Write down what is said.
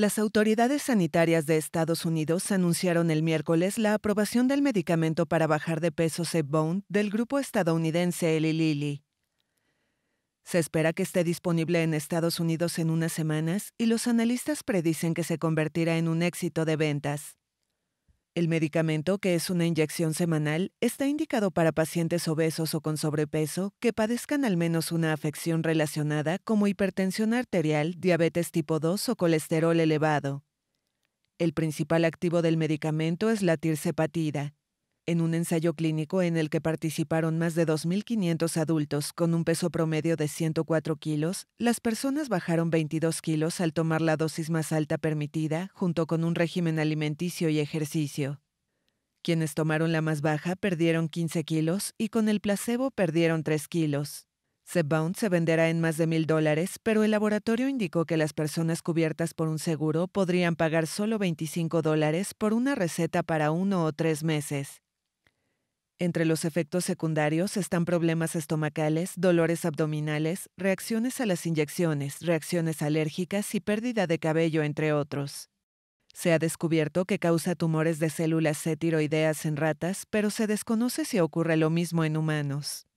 Las autoridades sanitarias de Estados Unidos anunciaron el miércoles la aprobación del medicamento para bajar de peso C-Bone del grupo estadounidense Eli Lilly. Se espera que esté disponible en Estados Unidos en unas semanas y los analistas predicen que se convertirá en un éxito de ventas. El medicamento, que es una inyección semanal, está indicado para pacientes obesos o con sobrepeso que padezcan al menos una afección relacionada como hipertensión arterial, diabetes tipo 2 o colesterol elevado. El principal activo del medicamento es la tirsepatida, en un ensayo clínico en el que participaron más de 2.500 adultos con un peso promedio de 104 kilos, las personas bajaron 22 kilos al tomar la dosis más alta permitida junto con un régimen alimenticio y ejercicio. Quienes tomaron la más baja perdieron 15 kilos y con el placebo perdieron 3 kilos. Zepbound se venderá en más de mil dólares, pero el laboratorio indicó que las personas cubiertas por un seguro podrían pagar solo 25 dólares por una receta para uno o tres meses. Entre los efectos secundarios están problemas estomacales, dolores abdominales, reacciones a las inyecciones, reacciones alérgicas y pérdida de cabello, entre otros. Se ha descubierto que causa tumores de células C tiroideas en ratas, pero se desconoce si ocurre lo mismo en humanos.